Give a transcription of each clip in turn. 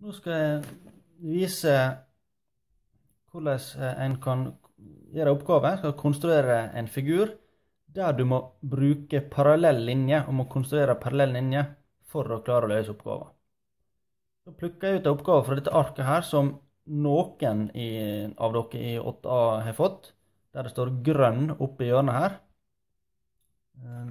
Nå skal jeg vise hvordan eh, en kan gjøre oppgaven. skal konstruere en figur der du må bruke parallell linje og må konstruere parallell linje for å klare å løse oppgaven. Så plukker jeg ut en oppgave fra dette arket her som noen av dere i 8A har fått, der det står 'grønn' oppe i hjørnet her. Eh,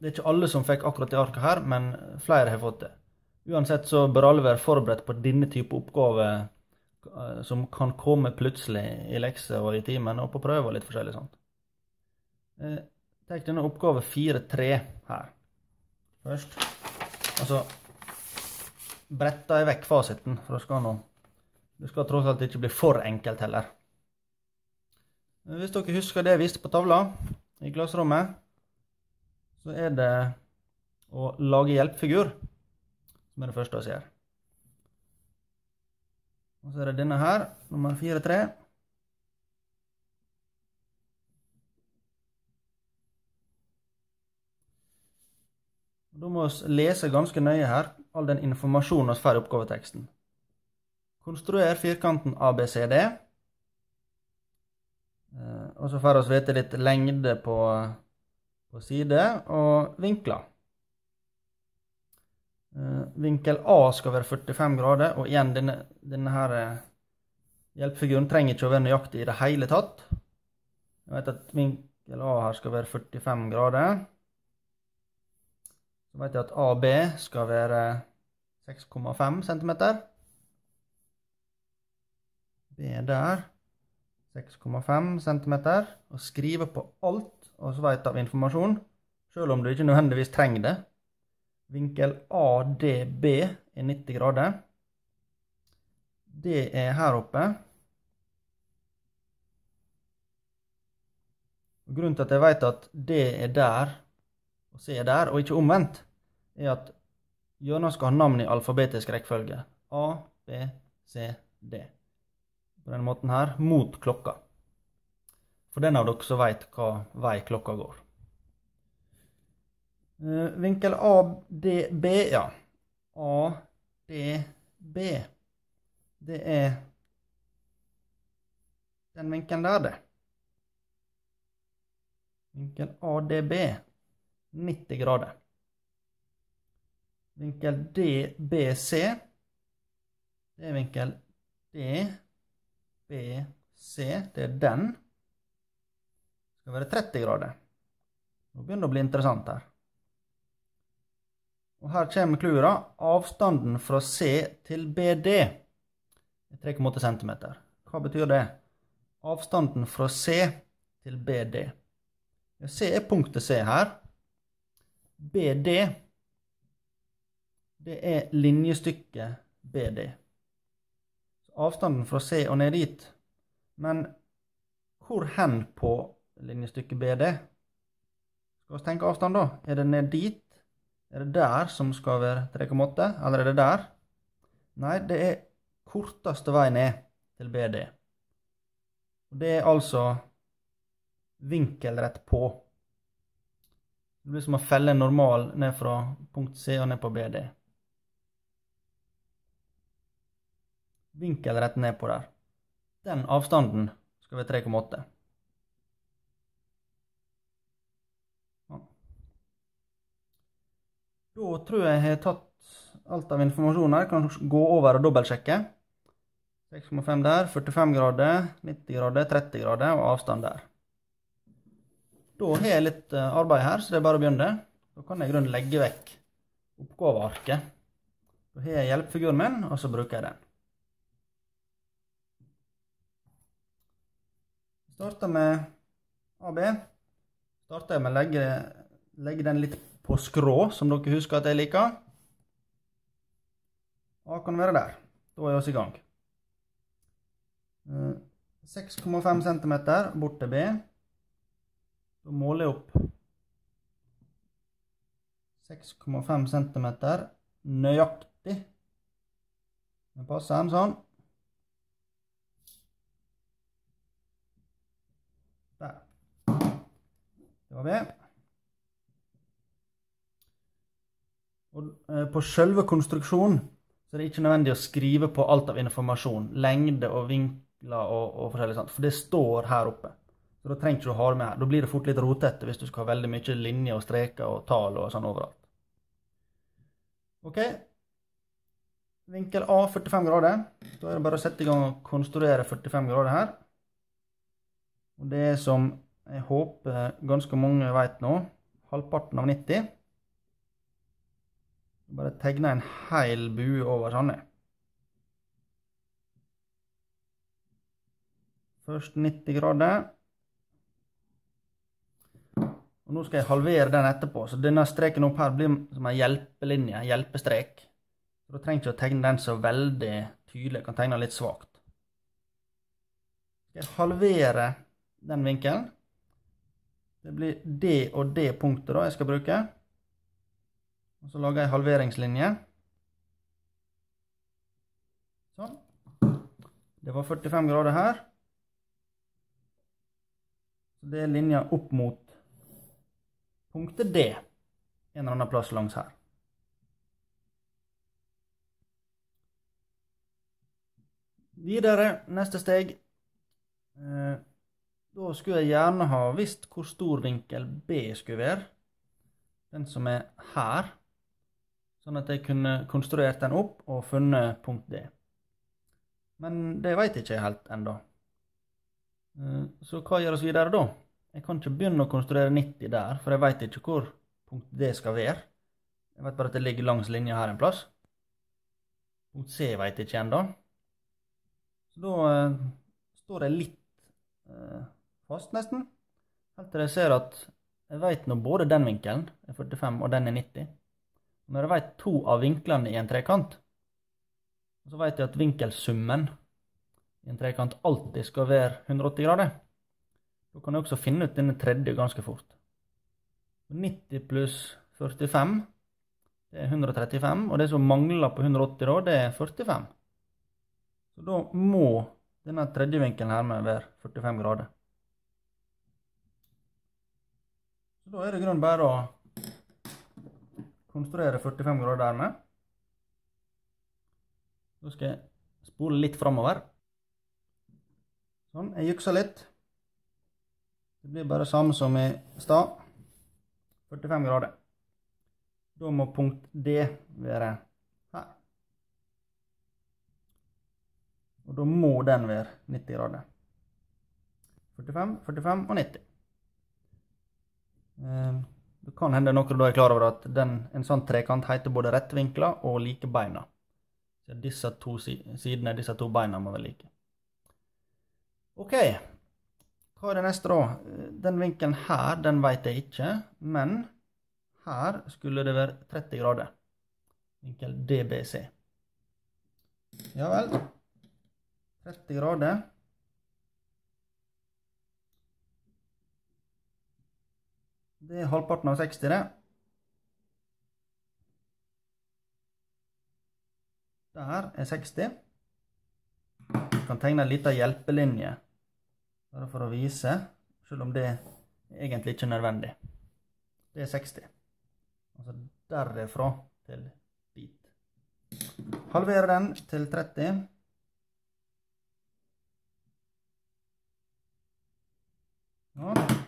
det er ikke alle som fikk akkurat det arket her, men flere har fått det. Uansett så bør alle være forberedt på denne type oppgaver eh, som kan komme plutselig i lekser og i timen og på prøver og litt forskjellig sånt. Eh, Tenk denne oppgave 4-3 her først. Altså bretta jeg vekk fasiten, for det skal nå Det skal tross alt ikke bli for enkelt heller. Eh, hvis dere husker det jeg viste på tavla i klasserommet, så er det å lage hjelpefigur som er det første vi ser. Og så er det denne her, nummer 4-3. Da må vi lese ganske nøye her all den informasjonen vi får i oppgaveteksten. Konstruer firkanten ABCD. Eh, og så får vi vite litt lengde på, på side og vinkler. Eh, vinkel A skal være 45 grader, og igjen, denne, denne her eh, hjelpefiguren trenger ikke å være nøyaktig i det hele tatt. Jeg vet at vinkel A her skal være 45 grader. Så vet jeg at AB skal være 6,5 cm. B der 6,5 cm. Og skrive på alt, og så vet jeg av informasjon, selv om du ikke nødvendigvis trenger det. Vinkel ADB er 90 grader. Det er her oppe. Grunnen til at jeg vet at det er der og C er der, og ikke omvendt, er at hjørnene skal ha navn i alfabetisk rekkefølge. A, B, C, D. På denne måten her, mot klokka. For den av dere som vet hva vei klokka går. Eh, vinkel A, D, B, ja. A, D, B. Det er den vinkelen der, det. Vinkel A, D, B. 90 grader. Vinkel D, B, C. Det er vinkel D, B, C. Det er den. Det skal være 30 grader. Nå begynner det å bli interessant her. Og her kommer klura, Avstanden fra C til BD er 3,8 cm. Hva betyr det? Avstanden fra C til BD. C er punktet C her. BD, det er linjestykket BD. Så avstanden fra C og ned dit. Men hvor hen på linjestykket BD? Skal vi tenke avstand, da? Er det ned dit? Er det der som skal være 3,8? eller er det der? Nei, det er korteste vei ned til BD. Og det er altså vinkelrett på. Det blir som å felle normal ned fra punkt C og ned på BD. Vinkelrett ned på der. Den avstanden skal være 3,8. Da tror jeg jeg har tatt alt av informasjon her. Kan gå over og dobbeltsjekke. 6,5 der, 45 grader, 90 grader, 30 grader og avstand der. Da har jeg litt eh, arbeid her, så det er bare å begynne. Da kan jeg i grunnen legge vekk oppgavearket. Da har jeg hjelpefiguren min, og så bruker jeg den. Vi starter med AB. Starter jeg med å legge, legge den litt på skrå, som dere husker at jeg liker. Da kan være der. Da er vi i gang. 6,5 cm bort til B. Da måler jeg opp 6,5 cm nøyaktig. Den passer den sånn. Der. Det var B. Eh, på selve konstruksjonen så er det ikke nødvendig å skrive på alt av informasjon. Lengde og vinkler og, og forskjellig sånt. For det står her oppe. Så Da trenger ikke du ha det med her. Da blir det fort litt rotete hvis du skal ha veldig mye linjer og streker og tal og sånn overalt. Ok. Vinkel A 45 grader. Da er det bare å sette i gang og konstruere 45 grader her. Og det som jeg håper ganske mange vet nå, halvparten av 90 bare tegne en hel bue over sånne. Først 90 grader. Og nå skal jeg halvere den etterpå, så denne streken opp her blir som en hjelpelinje, en hjelpestrek. Så da trenger ikke å tegne den så veldig tydelig, jeg kan tegne litt svakt. Jeg halverer den vinkelen. Det blir det og det punktet da jeg skal bruke. Og så lager jeg halveringslinje. Sånn. Det var 45 grader her. Så det er linja opp mot punktet D en eller annen plass langs her. Videre, neste steg eh, Da skulle jeg gjerne ha visst hvor stor vinkel B skulle være. Den som er her sånn at jeg kunne konstruert den opp og funnet punkt D. Men det veit jeg ikke helt ennå. Eh, så hva gjør oss videre da? Jeg kan ikke begynne å konstruere 90 der, for jeg veit ikke hvor punkt D skal være. Jeg vet bare at det ligger langs linja her en plass. Punkt C veit jeg ikke ennå. Så da eh, står jeg litt eh, fast, nesten. Helt til jeg ser at jeg veit nå både den vinkelen er 45, og den er 90. Når jeg vet to av vinklene i en trekant, og så vet jeg at vinkelsummen i en trekant alltid skal være 180 grader. Da kan jeg også finne ut denne tredje ganske fort. 90 pluss 45, det er 135. Og det som mangler på 180 da, det er 45. Så da må denne tredje vinkelen her med være 45 grader. Så da er det grunn bare å konstruere 45 grader dermed. Så skal jeg spole litt fremover. Sånn. Jeg jukser litt. Det blir bare samme som i stad. 45 grader. Da må punkt D være her. Og da må den være 90 grader. 45, 45 og 90. Det kan hende noen da er klar over at den, en sånn trekant heter både rettvinkla og like beina. Så disse to sidene, disse to beina, må være like. OK. Hva er det neste, da? Den vinkelen her, den vet jeg ikke. Men her skulle det være 30 grader. Vinkel DBC. Ja vel. 30 grader. Det er halvparten av 60, det. Der er 60. Jeg kan tegne litt av hjelpelinje bare for å vise, selv om det egentlig ikke er nødvendig. Det er 60. Altså derifra til dit. Halvere den til 30. Ja. Sånn.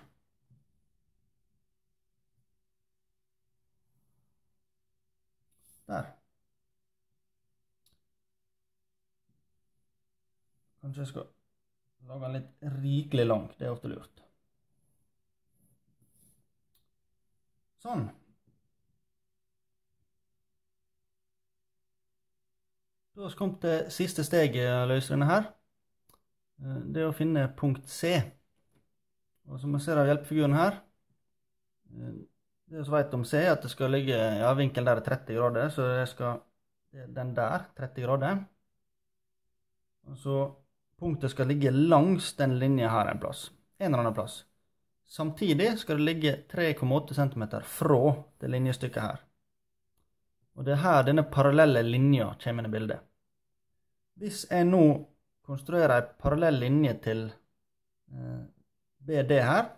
Kanskje jeg skal lage den litt rikelig lang. Det er ofte lurt. Sånn. Da har vi kommet til siste steg av løsrene her. Eh, det er å finne punkt C. Og Som vi ser av hjelpefiguren her eh, Det vi vet om C, er at det skal ligge ja, vinkelen der er 30 grader, så det skal den der 30 grader. Og så Punktet skal ligge langs den linja her en plass. En eller annen plass. Samtidig skal det ligge 3,8 cm fra det linjestykket her. Og det er her denne parallelle linja kommer inn i bildet. Hvis jeg nå konstruerer ei parallell linje til eh, BD her,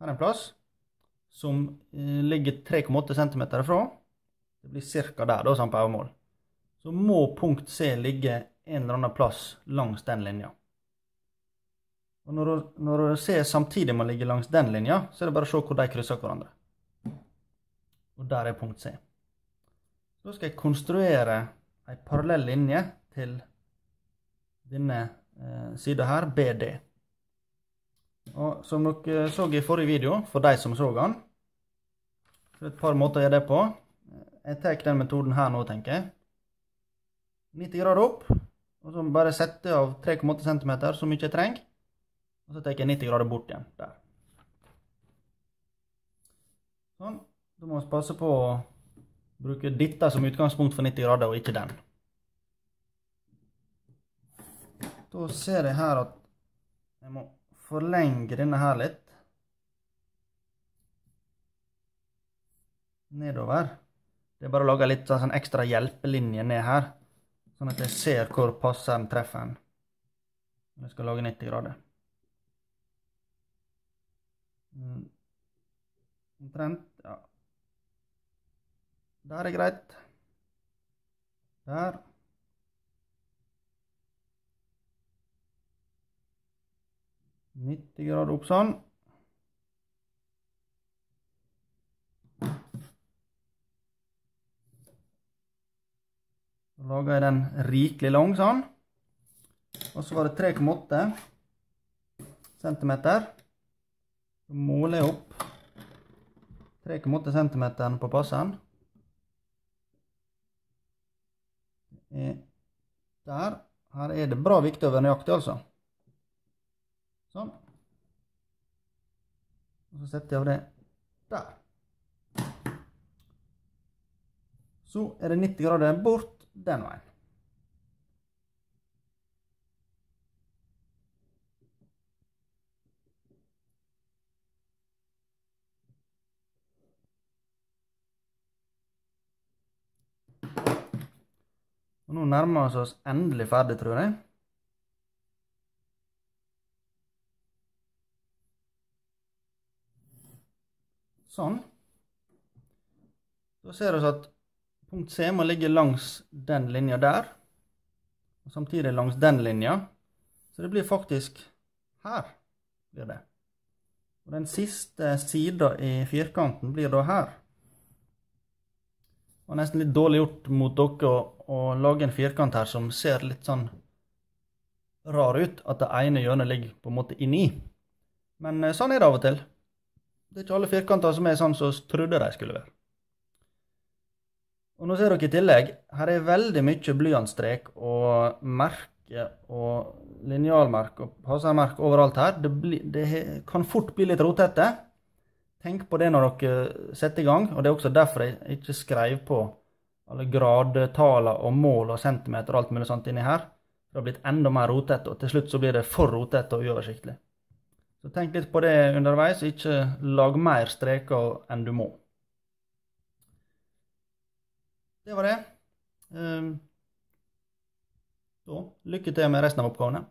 her er en plass, som eh, ligger 3,8 cm fra, det blir ca. der, da, sånn på overmål, så må punkt C ligge en eller annen plass langs den linja. Og når du, når du ser samtidig man ligger langs den linja, så er det bare å se hvor de krysser hverandre. Og der er punkt C. Så skal jeg konstruere ei parallell linje til denne eh, sida her, BD. Og som dere så i forrige video, for de som så den så er det Et par måter å gjøre det på. Jeg tar den metoden her nå, tenker jeg. 90 grader opp. Og så bare sette av 3,8 cm, så mye jeg trenger. Og så tar jeg 90 grader bort igjen. Der. Sånn. Da må vi passe på å bruke dette som utgangspunkt for 90 grader, og ikke den. Da ser jeg her at jeg må forlenge denne her litt. Nedover. Det er bare å lage litt sånn, sånn ekstra hjelpelinje ned her. Sånn at jeg ser hvor passeren treffer den. Jeg skal lage 90 grader. Mm. Omtrent, ja. Der er greit. Der. Nitti grader opp sånn. Så laga jeg den rikelig lang sånn. Og så var det 3,8 cm. Så måler jeg opp 3,8 cm på passen. Der. Her er det bra viktig å være nøyaktig, altså. Sånn. Og så setter jeg av det der. Så er det 90 grader bort den veien. nå nærmer vi oss endelig ferdig, tror jeg. Sånn. Da ser vi at Punkt C må ligge langs den linja der, og samtidig langs den linja. Så det blir faktisk her. blir det. Og Den siste sida i firkanten blir da her. Det var nesten litt dårlig gjort mot dere å, å lage en firkant her som ser litt sånn rar ut, at det ene hjørnet ligger på en måte inni. Men eh, sånn er det av og til. Det er ikke alle firkanter som er sånn som trodde de skulle være. Og nå ser dere i tillegg, her er veldig mye blyantstrek og merke og linjalmerke og passermerke overalt her. Det, bli, det, kan fort bli litt rotete. Tenk på det når dere setter i gang, og det er også derfor jeg ikke skrev på alle gradtallene og mål og centimeter og alt mulig sånt inni her. Det har blitt enda mer rotete, og til slutt så blir det for rotete og uoversiktlig. Så tenk litt på det underveis, og ikke lag mer streker enn du må det var det. Ehm, da lykke til med resten av oppgavene.